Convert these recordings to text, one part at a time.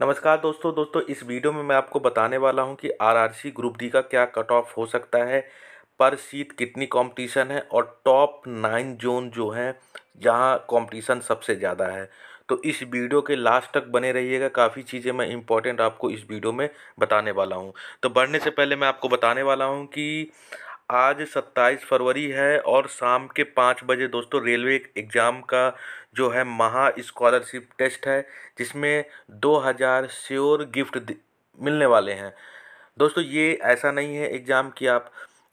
नमस्कार दोस्तों दोस्तों इस वीडियो में मैं आपको बताने वाला हूं कि आरआरसी ग्रुप डी का क्या कट ऑफ हो सकता है पर सीट कितनी कंपटीशन है और टॉप नाइन जोन जो हैं जहां कंपटीशन सबसे ज़्यादा है तो इस वीडियो के लास्ट तक बने रहिएगा काफ़ी चीज़ें मैं इंपॉर्टेंट आपको इस वीडियो में बताने वाला हूँ तो बढ़ने से पहले मैं आपको बताने वाला हूँ कि आज सत्ताईस फरवरी है और शाम के पाँच बजे दोस्तों रेलवे एग्ज़ाम का जो है महा स्कॉलरशिप टेस्ट है जिसमें दो हज़ार श्योर गिफ्ट मिलने वाले हैं दोस्तों ये ऐसा नहीं है एग्ज़ाम कि आप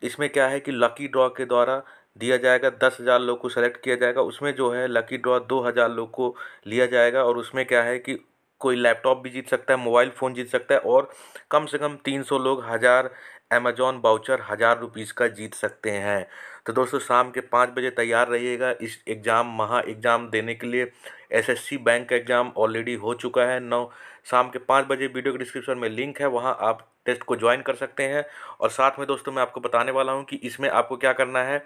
इसमें क्या है कि लकी ड्रॉ के द्वारा दिया जाएगा दस हज़ार लोग को सेलेक्ट किया जाएगा उसमें जो है लकी ड्रॉ दो हज़ार लोग को लिया जाएगा और उसमें क्या है कि कोई लैपटॉप भी जीत सकता है मोबाइल फ़ोन जीत सकता है और कम से कम तीन सौ लोग हज़ार अमेजॉन बाउचर हज़ार रुपीज़ का जीत सकते हैं तो दोस्तों शाम के पाँच बजे तैयार रहिएगा इस एग्ज़ाम महा एग्ज़ाम देने के लिए एसएससी बैंक का एग्ज़ाम ऑलरेडी हो चुका है नौ शाम के पाँच बजे वीडियो के डिस्क्रिप्शन में लिंक है वहाँ आप टेस्ट को ज्वाइन कर सकते हैं और साथ में दोस्तों मैं आपको बताने वाला हूँ कि इसमें आपको क्या करना है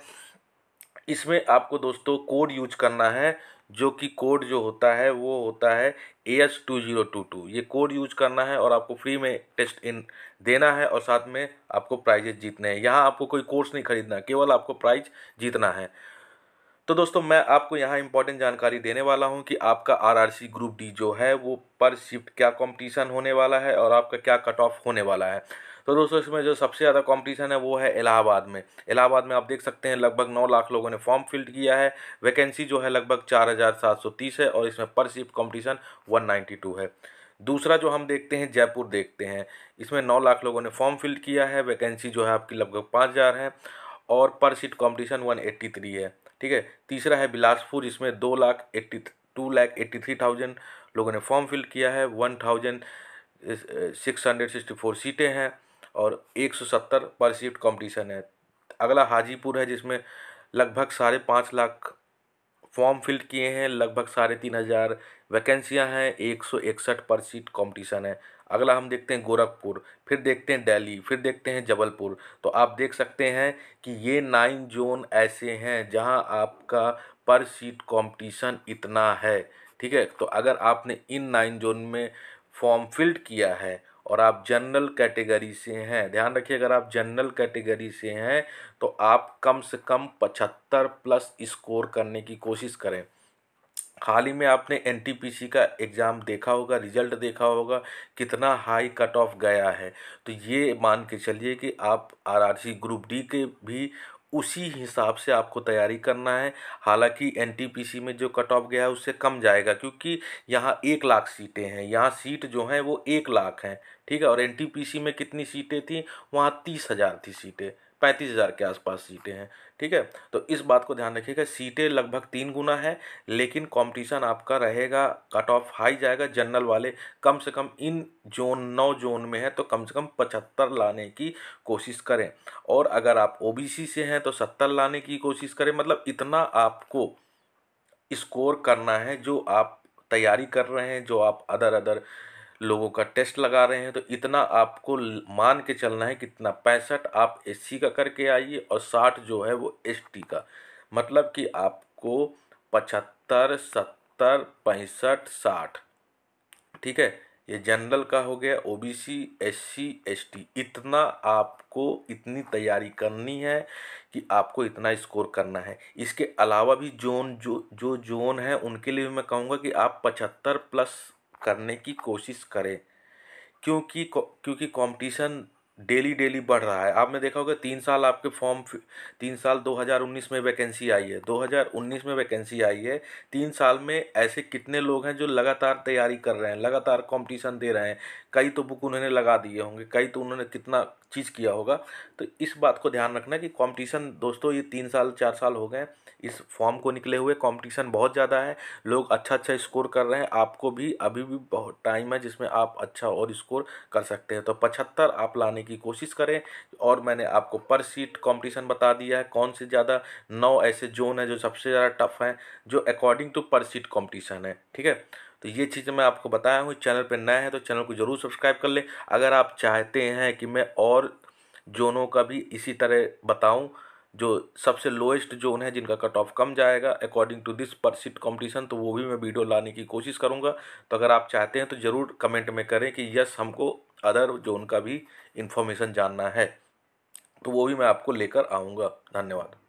इसमें आपको दोस्तों कोड यूज करना है जो कि कोड जो होता है वो होता है A S two zero two two ये कोड यूज करना है और आपको फ्री में टेस्ट इन देना है और साथ में आपको प्राइजेज जीतने हैं यहाँ आपको कोई कोर्स नहीं खरीदना केवल आपको प्राइज जीतना है तो दोस्तों मैं आपको यहाँ इम्पॉर्टेंट जानकारी देने वाला हूँ कि आपका आरआरसी ग्रुप डी जो है वो पर शिफ्ट क्या कंपटीशन होने वाला है और आपका क्या कट ऑफ होने वाला है तो दोस्तों इसमें जो सबसे ज़्यादा कॉम्पिटिशन है वो है इलाहाबाद में इलाहाबाद में आप देख सकते हैं लगभग नौ लाख लोगों ने फॉर्म फिल किया है वैकेंसी जो है लगभग चार हज़ार सात सौ तीस है और इसमें per shift competition one ninety two है दूसरा जो हम देखते हैं जयपुर देखते हैं इसमें नौ लाख लोगों ने फॉर्म फिल किया है वैकेंसी जो है आपकी लगभग पाँच हज़ार है और per seat competition one eighty three है ठीक है तीसरा है बिलासपुर इसमें दो lakh eighty two lakh eighty three thousand लोगों ने फॉर्म फिल किया है one thousand six hundred sixty four सीटें हैं और 170 पर शिफ्ट कंपटीशन है अगला हाजीपुर है जिसमें लगभग साढ़े पाँच लाख फॉर्म फिल किए हैं लगभग साढ़े तीन हज़ार वैकेंसियाँ हैं एक सौ इकसठ पर सीट कॉम्पटिशन है अगला हम देखते हैं गोरखपुर फिर देखते हैं दिल्ली फिर देखते हैं जबलपुर तो आप देख सकते हैं कि ये नाइन जोन ऐसे हैं जहां आपका पर सीट कॉम्पटिशन इतना है ठीक है तो अगर आपने इन नाइन जोन में फॉर्म फिल्ड किया है और आप जनरल कैटेगरी से हैं ध्यान रखिए अगर आप जनरल कैटेगरी से हैं तो आप कम से कम पचहत्तर प्लस स्कोर करने की कोशिश करें हाल ही में आपने एन का एग्ज़ाम देखा होगा रिजल्ट देखा होगा कितना हाई कट ऑफ गया है तो ये मान के चलिए कि आप आरआरसी ग्रुप डी के भी उसी हिसाब से आपको तैयारी करना है हालांकि एनटीपीसी में जो कट ऑफ गया है उससे कम जाएगा क्योंकि यहाँ एक लाख सीटें हैं यहाँ सीट जो हैं वो एक लाख हैं ठीक है और एनटीपीसी में कितनी सीटें थी वहाँ तीस हज़ार थी सीटें पैंतीस हज़ार के आसपास सीटें हैं ठीक है तो इस बात को ध्यान रखिएगा सीटें लगभग तीन गुना है लेकिन कंपटीशन आपका रहेगा कट ऑफ हाई जाएगा जनरल वाले कम से कम इन जोन नौ जोन में है तो कम से कम पचहत्तर लाने की कोशिश करें और अगर आप ओबीसी से हैं तो सत्तर लाने की कोशिश करें मतलब इतना आपको स्कोर करना है जो आप तैयारी कर रहे हैं जो आप अदर अदर लोगों का टेस्ट लगा रहे हैं तो इतना आपको मान के चलना है कितना पैंसठ आप एस का करके आइए और साठ जो है वो एस का मतलब कि आपको पचहत्तर सत्तर पैंसठ साठ ठीक है ये जनरल का हो गया O B C S C S T इतना आपको इतनी तैयारी करनी है कि आपको इतना स्कोर करना है इसके अलावा भी जोन जो जो जोन है उनके लिए मैं कहूँगा कि आप पचहत्तर प्लस करने की कोशिश करें क्योंकि क्योंकि कंपटीशन डेली डेली बढ़ रहा है आपने देखा होगा तीन साल आपके फॉर्म तीन साल 2019 में वैकेंसी आई है 2019 में वैकेंसी आई है तीन साल में ऐसे कितने लोग हैं जो लगातार तैयारी कर रहे हैं लगातार कंपटीशन दे रहे हैं कई तो बुक उन्होंने लगा दिए होंगे कई तो उन्होंने कितना चीज़ किया होगा तो इस बात को ध्यान रखना कि कॉम्पिटिशन दोस्तों ये तीन साल चार साल हो गए इस फॉर्म को निकले हुए कॉम्पिटिशन बहुत ज़्यादा है लोग अच्छा अच्छा स्कोर कर रहे हैं आपको भी अभी भी बहुत टाइम है जिसमें आप अच्छा और स्कोर कर सकते हैं तो पचहत्तर आप लाने की कोशिश करें और मैंने आपको पर सीट कंपटीशन बता दिया है कौन से ज़्यादा नौ ऐसे जोन है जो सबसे ज़्यादा टफ हैं जो according to per seat competition है ठीक है तो ये चीजें मैं आपको बताया हूँ चैनल पर नया है तो चैनल को ज़रूर सब्सक्राइब कर लें अगर आप चाहते हैं कि मैं और जोनों का भी इसी तरह बताऊँ जो सबसे लोएस्ट जोन है जिनका कट ऑफ कम जाएगा according to this per seat competition तो वो भी मैं वीडियो लाने की कोशिश करूँगा तो अगर आप चाहते हैं तो ज़रूर कमेंट में करें कि यस हमको अदर जोन का भी इन्फॉर्मेशन जानना है तो वो भी मैं आपको लेकर आऊँगा धन्यवाद